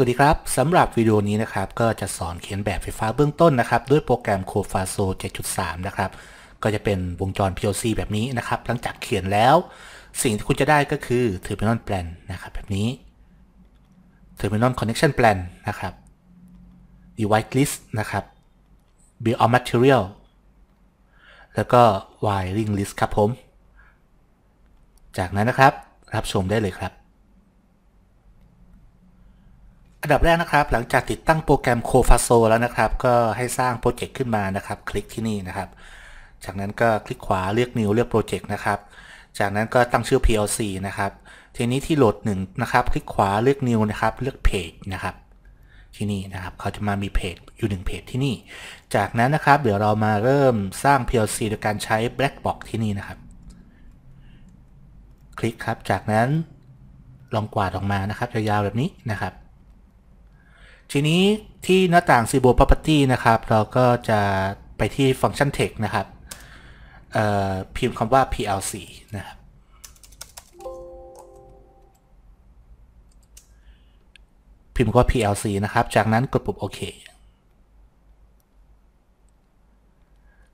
วัสดีครับสำหรับวิดีโอนี้นะครับ ก็จะสอนเขียนแบบไฟฟ้าเบื้องต้นนะครับ ด้วยโปรแกรม c o f a s o 7.3 นะครับ ก็จะเป็นวงจร PLC แบบนี้นะครับ หลังจากเขียนแล้วสิ่งที่คุณจะได้ก็คือ Terminal Plan นะครับแบบนี้ Terminal Connection Plan นะครับ Device List นะครับ Bill of Material แล้วก็ Wiring List ครับผม จากนั้นนะครับรับชมได้เลยครับอันดับแรกนะครับหลังจากติดตั้งโปรแกรมโคฟาโซแล้วนะครับ ก็ให้สร้างโปรเจกต์ขึ้นมานะครับ คลิกที่นี่นะครับ จากนั้นก็คลิกขวาเลือก New เลือกโปรเจกต์นะครับ จากนั้นก็ตั้งชื่อ PLC นะครับ ทีนี้ที่โหลด1นะครับคลิกขวาเลือก New นะครับเลือกเพจนะครับที่นี่นะครับเขาจะมามีเพจอยู่หนึ่งเพจที่นี่ จากนั้นนะครับ เดี๋ยวเรามาเริ่มสร้าง PLC โดยการใช้ Black Box ที่นี่นะครับ คลิกครับจากนั้นลองกวาดออกมานะครับยาวๆแบบนี้นะครับทีนี้ที่หน้าต่าง s i b o Property นะครับ เราก็จะไปที่ฟังก์ชัน text นะครับพิมพ์คำว่า plc นะครับ พิมพ์ว่า plc นะครับ จากนั้นกดปุ่มโอเค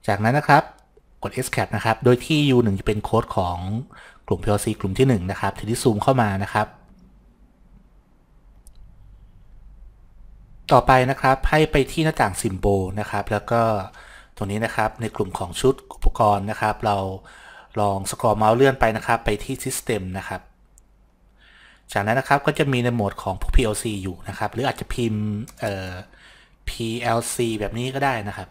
จากนั้นนะครับกด escape นะครับ โดยที่ u 1จะเป็นโค้ดของกลุ่ม plc กลุ่มที่ 1 นะครับ ทีนี้ซูมเข้ามานะครับต่อไปนะครับให้ไปที่หน้าต่างซิมโบลนะครับ แล้วก็ตรงนี้นะครับในกลุ่มของชุดอุปกรณ์นะครับ เราลองสกอร์เมาส์เลื่อนไปนะครับ ไปที่ System นะครับ จากนั้นนะครับก็จะมีในโหมดของพวก PLC อยู่นะครับ หรืออาจจะพิมพ์ PLC แบบนี้ก็ได้นะครับ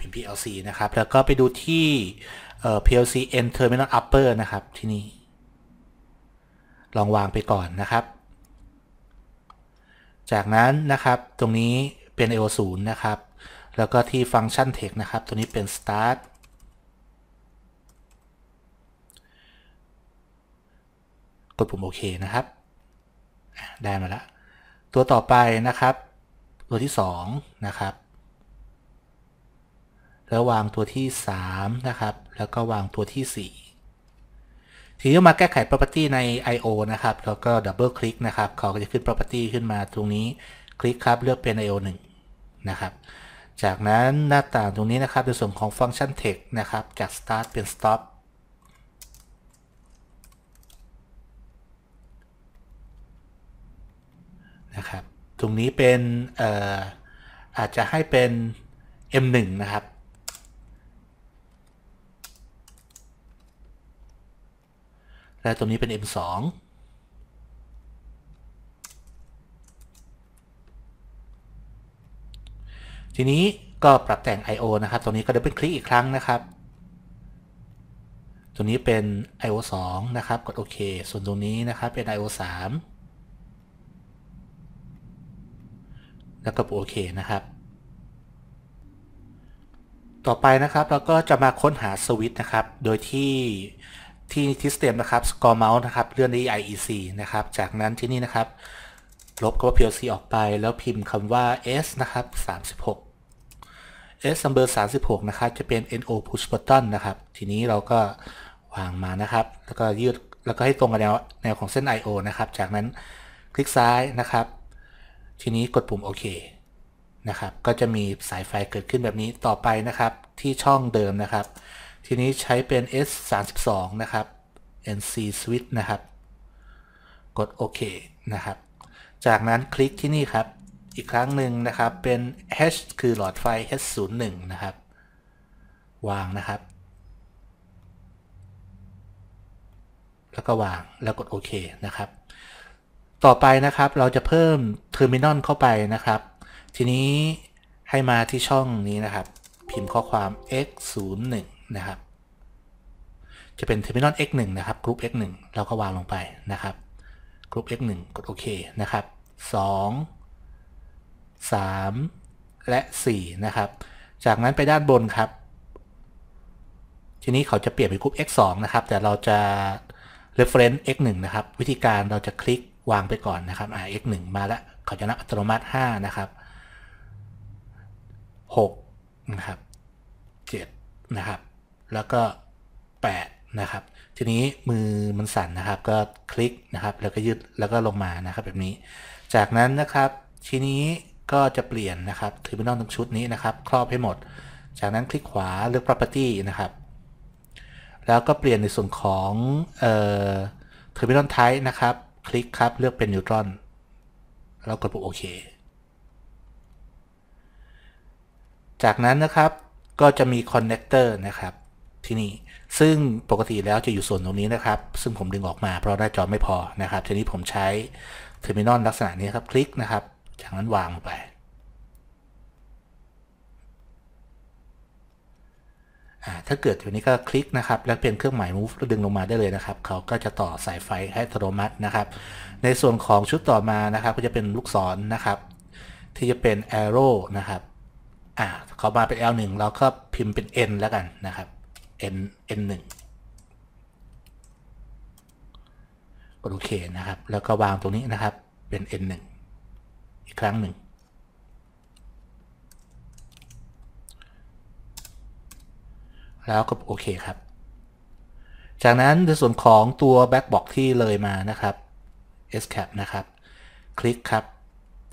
พิมพ์ PLC นะครับ แล้วก็ไปดูที่ PLC N Terminal Upper นะครับ ที่นี่ ลองวางไปก่อนนะครับจากนั้นนะครับตรงนี้เป็น io 0นะครับ แล้วก็ที่ฟังก์ชัน text นะครับ ตัวนี้เป็น start กดปุ่มโอเคนะครับได้มาแล้ว ตัวต่อไปนะครับตัวที่ 2 นะครับแล้ววางตัวที่ 3 นะครับ แล้วก็วางตัวที่ 4ทีนี้มาแก้ไข property ใน I/O นะครับ เราก็ double click นะครับเขาก็จะขึ้น property ขึ้นมาตรงนี้ คลิกครับ เลือกเป็น I/O 1นะครับ จากนั้นหน้าต่างตรงนี้นะครับในส่วนของฟังก์ชัน text นะครับ จาก start เป็น stop นะครับ ตรงนี้เป็นอาจจะให้เป็น M1 นะครับและตัวนี้เป็น M2 ทีนี้ก็ปรับแต่ง I.O. นะครับตัวนี้ก็เดิบเป็นคลิกอีกครั้งนะครับ ตัวนี้เป็น I.O. 2นะครับ กดโอเค ส่วนตรงนี้นะครับเป็น I.O. 3 แล้วก็ปุ่มโอเคนะครับ ต่อไปนะครับเราก็จะมาค้นหาสวิตช์นะครับ โดยที่ที่ทิสเตมนะครับ score m o u ส์นะครับเลื่อนใน IEC นะครับ จากนั้นที่นี่นะครับ ลบคำว่า PLC ออกไปแล้วพิมพ์คำว่า S นะครับ 36 S number 36 นะครับ จะเป็น NO push button นะครับ ทีนี้เราก็วางมานะครับ แล้วก็ยืด แล้วก็ให้ตรงกับแนวแนวของเส้น IO นะครับ จากนั้นคลิกซ้ายนะครับ ทีนี้กดปุ่มโอเคนะครับก็จะมีสายไฟเกิดขึ้นแบบนี้ต่อไปนะครับที่ช่องเดิมนะครับทีนี้ ใช้เป็น S32 นะครับ NC Switch นะครับ กดโอเคนะครับ จากนั้นคลิกที่นี่ครับ อีกครั้งหนึ่งนะครับ เป็น H คือหลอดไฟ H01 นะครับ วางนะครับ แล้วก็วางแล้วกดโอเคนะครับ ต่อไปนะครับ เราจะเพิ่ม t e r m i n อลเข้าไปนะครับ ทีนี้ให้มาที่ช่องนี้นะครับ พิมพ์ข้อความ x01 นะครับ จะเป็น Terminal X1 นะครับกรุ๊ป X1 เราก็วางลงไปนะครับกรุ๊ป X1 กดโอเคนะครับ2 3 และ 4 นะครับ จากนั้นไปด้านบนครับ ทีนี้เขาจะเปลี่ยนเป็นกรุ๊ป X2 นะครับ แต่เราจะ Reference X1 นะครับ วิธีการเราจะคลิกวางไปก่อนนะครับ X1 มาแล้วเขาจะนับอัตโนมัติ5นะครับ 6 นะครับ7 นะครับแล้วก็8นะครับ ทีนี้มือมันสั่นนะครับ ก็คลิกนะครับแล้วก็ยืด แล้วก็ลงมานะครับแบบนี้ จากนั้นนะครับทีนี้ก็จะเปลี่ยนนะครับเทอร์มินอลทั้งชุดนี้นะครับ ครอบให้หมด จากนั้นคลิกขวาเลือก property นะครับ แล้วก็เปลี่ยนในส่วนของเ่อร์มินอลไทป์นะครับคลิกครับเลือกเป็นนิวตรอน แล้วกดปุ่มโอเคจากนั้นนะครับก็จะมีคอนเนคเตอร์นะครับที่นี่ ซึ่งปกติแล้วจะอยู่ส่วนตรงนี้นะครับ ซึ่งผมดึงออกมาเพราะหน้าจอไม่พอนะครับ ทีนี้ผมใช้เทอร์มินอลลักษณะนี้ครับ คลิกนะครับ จากนั้นวางไปถ้าเกิดอยู่นี้ ก็คลิกนะครับ แล้วเป็นเครื่องหมาย move ดึงลงมา ได้เลยนะครับ เขาก็จะต่อสายไฟให้อัตโนมัตินะครับ ในส่วนของชุดต่อมานะครับ ก็จะเป็นลูกศรนนะครับ ที่จะเป็น arrow นะครับ อ่า เขามาเป็น L1 เราก็พิมพ์เป็น N แล้วกันนะครับ n n หนึ่งกดโอเคนะครับ แล้วก็วางตรงนี้นะครับเป็น n หนึ่งอีกครั้งหนึ่ง แล้วก็โอเคครับ จากนั้นในส่วนของตัว backbox ที่เลยมานะครับ e s c a p นะครับ คลิกครับ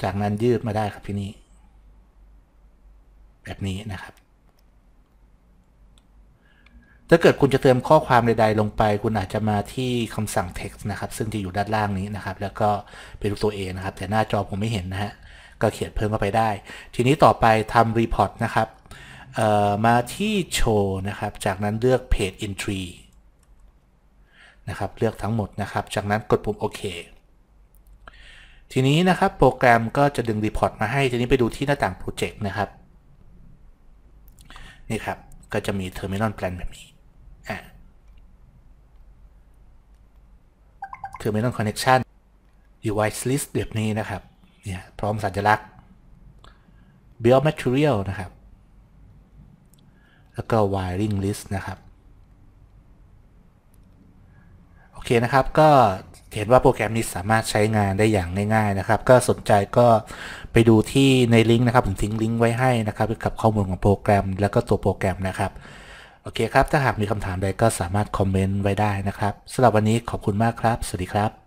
จากนั้นยืดมาได้ครับที่นี่ แบบนี้นะครับถ้าเกิดคุณจะเติมข้อความใดๆ ลงไป คุณอาจจะมาที่คำสั่ง text นะครับ ซึ่งจะอยู่ด้านล่างนี้นะครับ แล้วก็เป็นรูปตัว A นะครับ แต่หน้าจอผมไม่เห็นนะฮะ ก็เขียนเพิ่มเข้าไปได้ ทีนี้ต่อไปทำ report นะครับ มาที่โชว์นะครับ จากนั้นเลือก page entry นะครับ เลือกทั้งหมดนะครับ จากนั้นกดปุ่มโอเคทีนี้นะครับโปรแกรมก็จะดึงรีพอร์ตมาให้ ทีนี้ไปดูที่หน้าต่าง project นะครับ นี่ครับ ก็จะมี Terminal Plan แบบนี้ Terminal Connection ่ e v i c e List แบบนี้นะครับ เนี่ย พร้อมสัญลักษณ์ Build Material นะครับ แล้วก็ Wiring List นะครับ โอเคนะครับก็เห็นว่าโปรแกรมนี้สามารถใช้งานได้อย่างง่ายๆนะครับ ก็สนใจก็ไปดูที่ในลิงก์นะครับ ผมทิ้ง ลิงก์ไว้ให้นะครับเกี่ยวกับข้อมูลของโปรแกรม แล้วก็ตัวโปรแกรมนะครับโอเคครับ ถ้าหากมีคำถามใดก็สามารถคอมเมนต์ไว้ได้นะครับ สำหรับวันนี้ขอบคุณมากครับ สวัสดีครับ